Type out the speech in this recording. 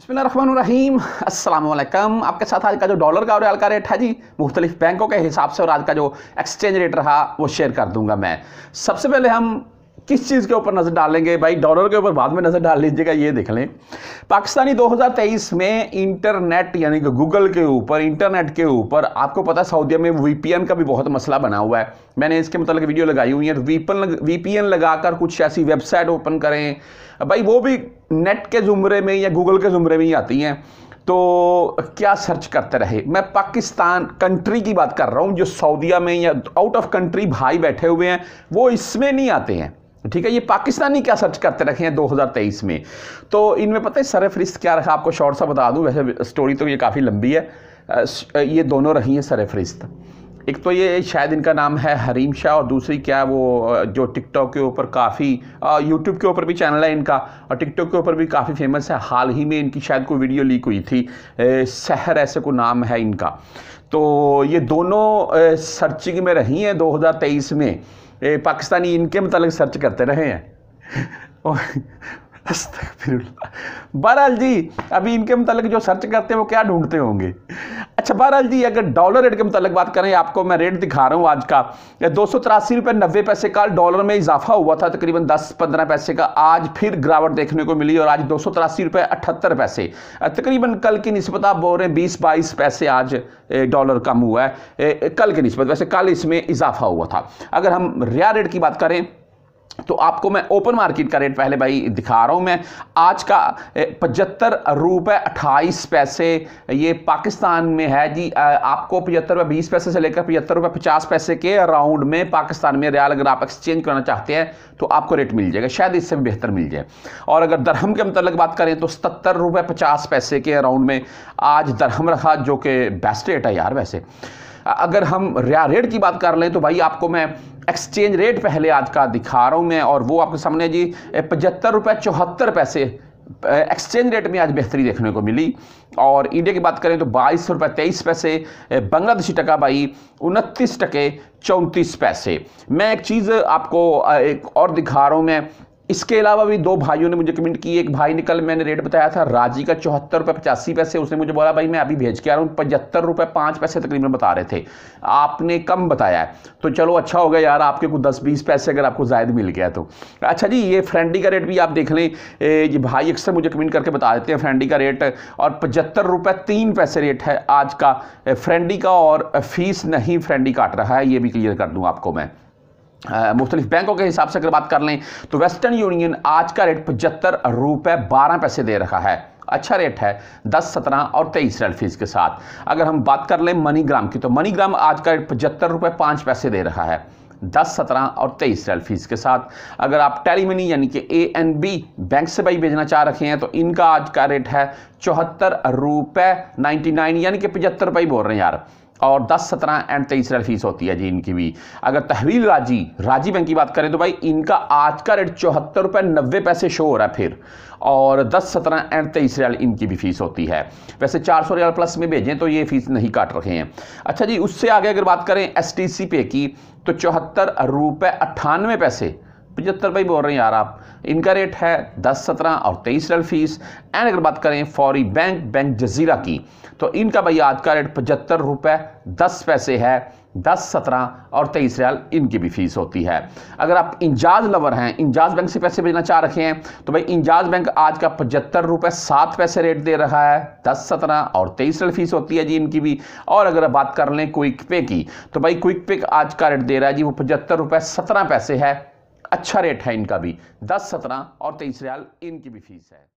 अस्सलाम वालेकुम आपके साथ आज का जो डॉलर का और रियाल का रेट है जी मुख्तलिफ बैंकों के हिसाब से और आज का जो एक्सचेंज रेट रहा वो शेयर कर दूंगा मैं सबसे पहले हम किस चीज़ के ऊपर नज़र डालेंगे भाई डॉलर के ऊपर बाद में नज़र डाल लीजिएगा ये देख लें पाकिस्तानी 2023 में इंटरनेट यानी कि गूगल के ऊपर इंटरनेट के ऊपर आपको पता है सऊदीया में वीपीएन का भी बहुत मसला बना हुआ है मैंने इसके मतलब वीडियो लगाई हुई है वीपन वीपीएन लगाकर कुछ ऐसी वेबसाइट ओपन करें भाई वो भी नेट के ज़ुमरे में या गूगल के ज़ुमरे में ही आती हैं तो क्या सर्च करते रहे मैं पाकिस्तान कंट्री की बात कर रहा हूँ जो सऊदीया में या आउट ऑफ कंट्री भाई बैठे हुए हैं वो इसमें नहीं आते हैं ठीक है ये पाकिस्तानी क्या सर्च करते रखे हैं 2023 में तो इनमें पता है सरफहरिस्त क्या रखा आपको शॉर्ट सा बता दूं वैसे स्टोरी तो ये काफ़ी लंबी है ये दोनों रही हैं सरफहरिस्त एक तो ये शायद इनका नाम है हरीम शाह और दूसरी क्या वो जो टिकटॉक के ऊपर काफ़ी यूट्यूब के ऊपर भी चैनल है इनका और टिकटॉक के ऊपर भी काफ़ी फेमस है हाल ही में इनकी शायद कोई वीडियो लीक हुई थी शहर ऐसे को नाम है इनका तो ये दोनों सर्चिंग में रही हैं 2023 में पाकिस्तानी इनके मतलब सर्च करते रहे हैं और बहरहाल जी अभी इनके मतलब जो सर्च करते हैं वो क्या ढूंढते होंगे अच्छा बहरहाल जी अगर डॉलर रेट के मुतालिक बात करें आपको मैं रेट दिखा रहा हूँ आज का दो सौ तिरासी रुपये नब्बे पैसे का डॉलर में इजाफा हुआ था तकरीबन दस पंद्रह पैसे का आज फिर गिरावट देखने को मिली और आज दो सौ तिरासी रुपये अठहत्तर पैसे तकरीबन कल की नस्बत आप बोल रहे हैं बीस बाईस पैसे आज डॉलर कम हुआ है कल की नस्बत वैसे कल इसमें इजाफा हुआ था अगर हम रिया रेट की बात करें तो आपको मैं ओपन मार्केट का रेट पहले भाई दिखा रहा हूं मैं आज का पचहत्तर रुपए अट्ठाईस पैसे ये पाकिस्तान में है जी आपको पचहत्तर रुपए बीस पैसे से लेकर पचहत्तर रुपए पचास पैसे के अराउंड में पाकिस्तान में रियाल अगर आप एक्सचेंज करना चाहते हैं तो आपको रेट मिल जाएगा शायद इससे भी बेहतर मिल जाए और अगर दरहम के मतलब बात करें तो सत्तर रुपए पचास पैसे के अराउंड में आज दरहम रखा जो कि बेस्ट रेट है यार वैसे अगर हम रिया रेट की बात कर लें तो भाई आपको मैं एक्सचेंज रेट पहले आज का दिखा रहा हूँ मैं और वो आपके सामने जी पचहत्तर रुपये चौहत्तर पैसे एक्सचेंज रेट में आज बेहतरी देखने को मिली और इंडिया की बात करें तो बाईस रुपए रुपये तेईस पैसे बांग्लादेशी टका भाई उनतीस टके चौंतीस पैसे मैं एक चीज़ आपको एक और दिखा रहा हूँ मैं इसके अलावा भी दो भाइयों ने मुझे कमेंट की एक भाई ने कल मैंने रेट बताया था राजी का चौहत्तर रुपये पचासी पैसे उसने मुझे बोला भाई मैं अभी भेज के आ रहा हूँ पचहत्तर रुपये पाँच पैसे तकरीबन बता रहे थे आपने कम बताया तो चलो अच्छा हो गया यार आपके को दस बीस पैसे अगर आपको जायद मिल गया तो अच्छा जी ये फ्रेंडी का रेट भी आप देख लें ये भाई अक्सर मुझे कमेंट करके बता देते हैं फ्रेंडी का रेट और पचहत्तर रुपये तीन पैसे रेट है आज का फ्रेंडी का और फीस नहीं फ्रेंडी काट रहा है ये भी क्लियर कर दूँ आपको मैं मुख्तलिफ बैंकों के हिसाब से अगर बात कर लें तो वेस्टर्न यूनियन आज का रेट पचहत्तर रुपये बारह पैसे दे रहा है अच्छा रेट है दस सत्रह और तेईस रेल फीस के साथ अगर हम बात कर लें मनीग्राम की तो मनीग्राम आज का रेट पचहत्तर रुपये पाँच पैसे दे रहा है दस सत्रह और तेईस रेल फीस के साथ अगर आप टेलीमनी यानी कि ए एन बी बैंक से भाई भेजना चाह रखे हैं तो इनका आज का रेट है चौहत्तर रुपये नाइन्टी नाइन यानी कि पचहत्तर रुपये बोल रहे हैं यार और 10, 17 एंड तेईस रेल फीस होती है जी इनकी भी अगर तहवील राजी राजी बैंक की बात करें तो भाई इनका आज का रेट चौहत्तर रुपये नब्बे पैसे शो हो रहा है फिर और 10, 17 एंड तेईस रेल इनकी भी फीस होती है वैसे चार सौ रियल प्लस में भेजें तो ये फीस नहीं काट रखे हैं अच्छा जी उससे आगे अगर बात करें एस पे की तो चौहत्तर रुपये अट्ठानवे पैसे पचहत्तर रुपये बोल रहे हैं यार आप इनका रेट है दस सत्रह और तेईस रियल फीस एंड अगर बात करें फौरी बैंक बैंक जजीरा की तो इनका भाई आज का रेट पचहत्तर रुपये दस पैसे है दस सत्रह और तेईस रियाल इनकी भी फीस होती है अगर आप इंजाज लवर हैं इंजाज बैंक से पैसे भेजना चाह रखे हैं तो भाई इंजाज बैंक आज का पचहत्तर रुपये सात पैसे रेट दे रहा है दस सत्रह और तेईस रियाल फीस होती है जी इनकी भी और अगर बात कर लें क्विक पे की तो भाई क्विक पे आज का रेट दे रहा है जी वो पचहत्तर रुपये सत्रह पैसे है अच्छा रेट है इनका भी दस सत्रह और तेईस रियाल इनकी भी फीस है